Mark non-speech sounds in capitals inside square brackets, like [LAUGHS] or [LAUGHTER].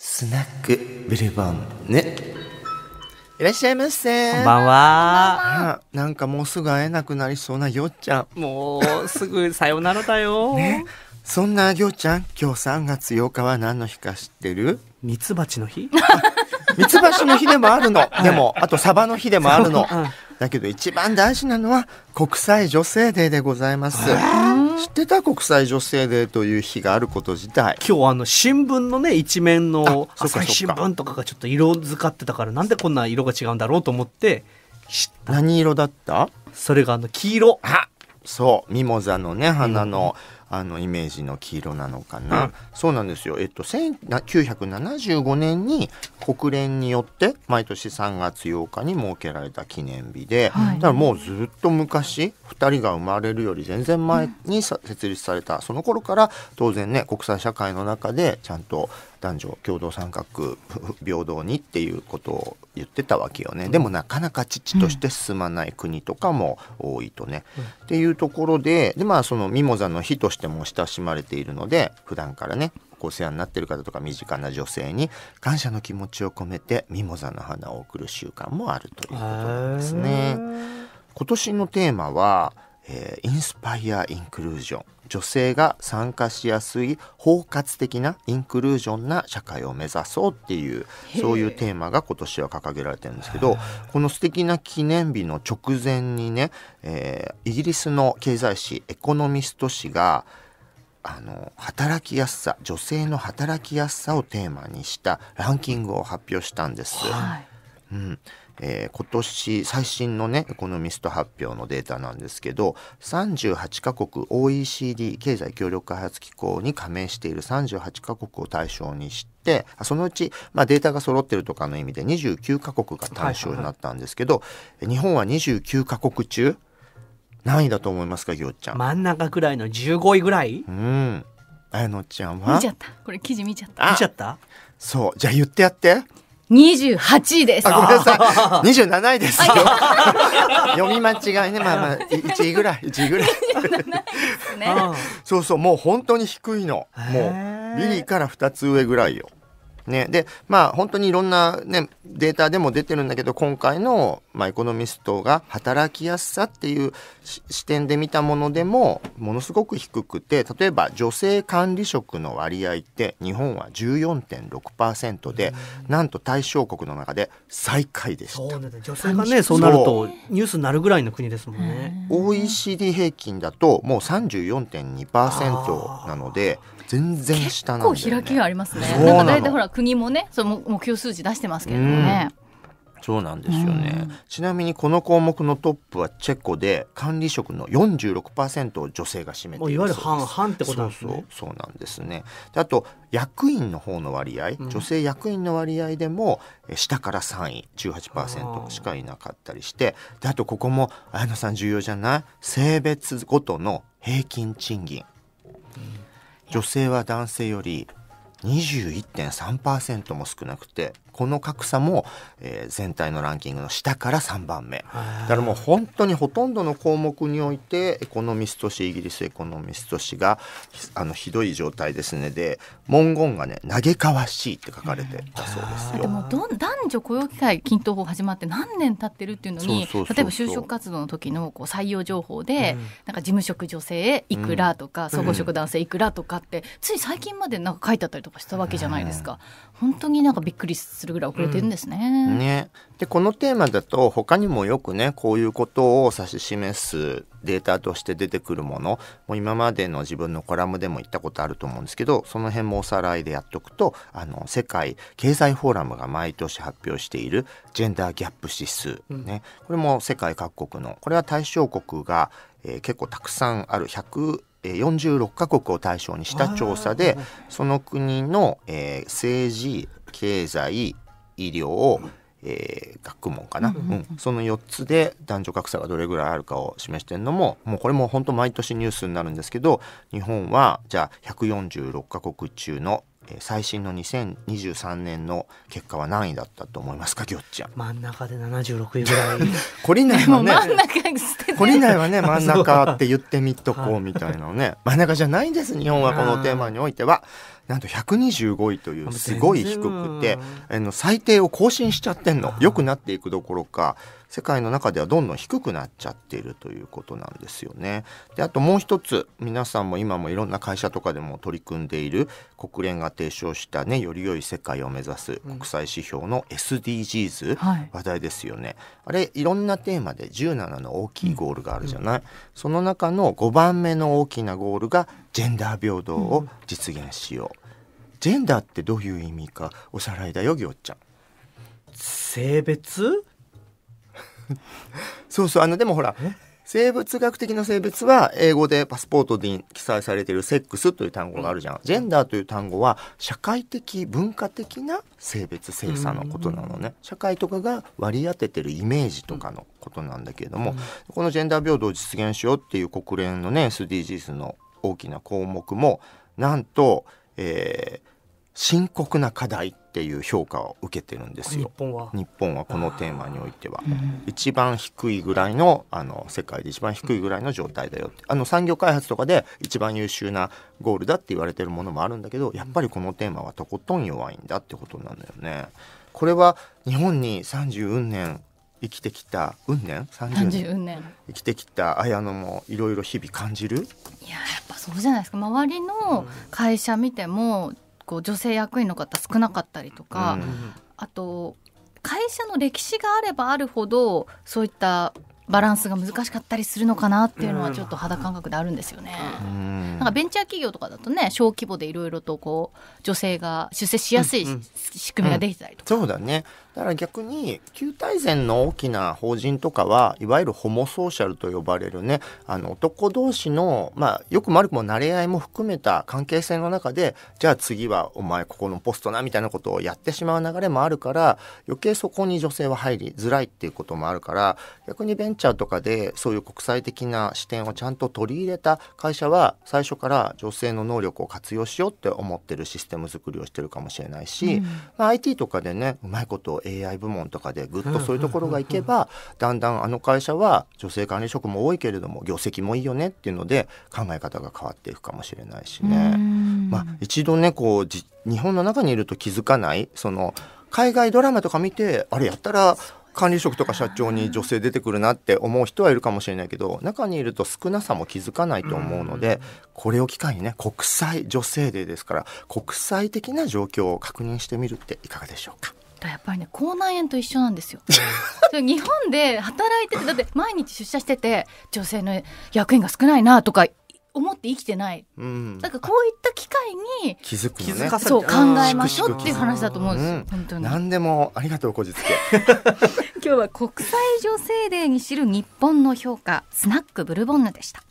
スナックブルボンヌ。いらっしゃいませ。こんばんは。なんかもうすぐ会えなくなりそうなよっちゃん。もうすぐさよならだよ。[LAUGHS] ね。そんなぎょうちゃん、今日3月8日は何の日か知ってるミツバチの日ミツバチの日でもあるの。[LAUGHS] でも、あとサバの日でもあるの。だけど一番大事なのは国際女性デーでございます。知ってた国際女性デーという日があること自体今日あの新聞のね一面の朝日新聞とかがちょっと色使ってたからなんでこんな色が違うんだろうと思って知った何色だったそれがあの黄色あそうミモザのね花の、うんあのイメージの黄色なのかな、うん、そうなんですよ、えっと、1975年に国連によって毎年3月8日に設けられた記念日で、はい、だからもうずっと昔2人が生まれるより全然前に、設立されたその頃から当然ね国際社会の中でちゃんと男女共同参画平等にっていうことを言ってたわけよね、でもなかなか父として進まない国とかも多いとね、うん、っていうところででまあそのミモザの日としても親しまれているので普段からねお世話になってる方とか身近な女性に感謝の気持ちを込めてミモザの花を贈る習慣もあるということなんですね。今年のテーマはえー、インスパイア・インクルージョン女性が参加しやすい包括的なインクルージョンな社会を目指そうっていうそういうテーマが今年は掲げられてるんですけどこの素敵な記念日の直前にね、えー、イギリスの経済誌「エコノミスト」誌があの働きやすさ女性の働きやすさをテーマにしたランキングを発表したんです。はいうんえー、今年最新のねエコノミスト発表のデータなんですけど38カ国 OECD 経済協力開発機構に加盟している38カ国を対象にしてそのうち、まあ、データが揃ってるとかの意味で29カ国が対象になったんですけど、はいはい、日本は29カ国中何位だと思いますかぎょうちゃん真ん中くらいの15位ぐらいうんあやのちゃんは見ちゃったこれ記事見ちゃった見ちゃったそうじゃあ言ってやって28位です。あ、ごめんなさい。27 [LAUGHS] 位です。よ。[LAUGHS] 読み間違いね。まあまあ、1位ぐらい、1位ぐらい。ね、そうそう、もう本当に低いの。もう、ビリから2つ上ぐらいよ。ね、でまあ本当にいろんな、ね、データでも出てるんだけど今回のまあ、エコノミストが働きやすさっていう視点で見たものでもものすごく低くて例えば女性管理職の割合って日本は14.6%で、うん、なんと対象国の中で最下位でした、ね、女性がねそうなるとニュースになるぐらいの国ですもんね OECD 平均だともう34.2%なので全然下なんだよ、ね、結構開きがありますねなんか大体ほら国もねその目標数字出してますけどもね、そうなんですよね、うん、ちなみにこの項目のトップはチェコで管理職の46%を女性が占めているいわゆる半々ってことなんですねそうそうそうなんですねあと役員の方の割合、うん、女性役員の割合でも下から3位18%しかいなかったりしてであとここも綾野さん重要じゃない性別ごとの平均賃金、うん、女性は男性より21.3%も少なくてこの格差も、えー、全体のランキングの下から3番目だからもう本当にほとんどの項目においてエコノミスト誌イギリスエコノミスト誌があのひどい状態ですねで文言がね嘆かわしいって書かれてたそうですよ。もど男女雇用機会均等法始まって何年経ってるっていうのに例えば就職活動の時のこう採用情報で、うん、なんか事務職女性いくらとか、うん、総合職男性いくらとかって、うん、つい最近までなんか書いてあったりとかしたわけじゃないですか。本当になんかびっくりするぐらい遅れてるんですね。うん、ねでこのテーマだと他にもよくねこういうことを指し示すデータとして出てくるものも今までの自分のコラムでも言ったことあると思うんですけどその辺もおさらいでやっとくとあの世界経済フォーラムが毎年発表しているジェンダーギャップ指数、うん、ね、これも世界各国のこれは対象国が、えー、結構たくさんある100 46カ国を対象にした調査でその国の、えー、政治経済医療、えー、学問かな、うん、その4つで男女格差がどれぐらいあるかを示してるのももうこれも本当毎年ニュースになるんですけど日本はじゃあ146カ国中の最新の2023年の結果は何位だったと思いますか、ぎょっちゃん。真ん中で76位ぐらい。[LAUGHS] 懲りないはね。真ん中懲りないはね、真ん中って言ってみとこうみたいなのね。真ん中じゃないんです、日本はこのテーマにおいては。なんと125位というすごい低くて、あの最低を更新しちゃってんの。良くなっていくどころか、世界の中ではどんどん低くなっちゃっているということなんですよね。であともう一つ皆さんも今もいろんな会社とかでも取り組んでいる国連が提唱したねより良い世界を目指す国際指標の SDGs、うん話題ですよね。あれいろんなテーマで17の大きいゴールがあるじゃない、うん、その中の5番目の大きなゴールがジェンダー平等を実現しよう。うんジェンダーってどういう意味かおさらいだよぎょっちゃん性別 [LAUGHS] そうそうあのでもほら生物学的な性別は英語でパスポートに記載されているセックスという単語があるじゃん。ジェンダーという単語は社会的文化的な性別性差のことなのね。社会とかが割り当ててるイメージとかのことなんだけれども、このジェンダー平等を実現しようっていう国連のね SDGs の大きな項目もなんと、えー、深刻な課題っていう評価を受けてるんですよ日本は日本はこのテーマにおいては、うん、一番低いぐらいのあの世界で一番低いぐらいの状態だよあの産業開発とかで一番優秀なゴールだって言われてるものもあるんだけどやっぱりこのテーマはとことん弱いんだってことなんだよねこれは日本に30年生きてきた運年30年生きてきた綾乃もいろいろ日々感じるいややっぱそうじゃないですか周りの会社見ても、うんこう女性役員の方少なかったりとか、うん、あと会社の歴史があればあるほどそういったバランスが難しかったりするのかなっていうのはちょっと肌感覚であるんですよね。なんかベンチャー企業とかだとね小規模でいろいろとこう女性が出世しやすい仕組みができたりとか、うんうんうん、そうだねだから逆に旧大前の大きな法人とかはいわゆるホモソーシャルと呼ばれるねあの男同士の、まあ、よくも悪くも慣れ合いも含めた関係性の中でじゃあ次はお前ここのポストなみたいなことをやってしまう流れもあるから余計そこに女性は入りづらいっていうこともあるから逆にベンチャーチャーとかでそういう国際的な視点をちゃんと取り入れた会社は最初から女性の能力を活用しようって思ってるシステム作りをしてるかもしれないし、うん、まあ、IT とかでねうまいこと AI 部門とかでぐっとそういうところがいけば、だんだんあの会社は女性管理職も多いけれども業績もいいよねっていうので考え方が変わっていくかもしれないしね。まあ、一度ねこうじ日本の中にいると気づかないその海外ドラマとか見てあれやったら管理職とか社長に女性出てくるなって思う人はいるかもしれないけど中にいると少なさも気づかないと思うので、これを機会にね国際女性デーですから国際的な状況を確認してみるっていかがでしょうかやっぱりね口内炎と一緒なんですよ [LAUGHS] 日本で働いててだって毎日出社してて女性の役員が少ないなとか思って生きてない、うん、だからこういった機会に気づく、ね、そう考えましょうっていう話だと思うんですうん、本当に何でもありがとうこじつけ [LAUGHS] 今日は国際女性デーに知る日本の評価スナックブルボンヌでした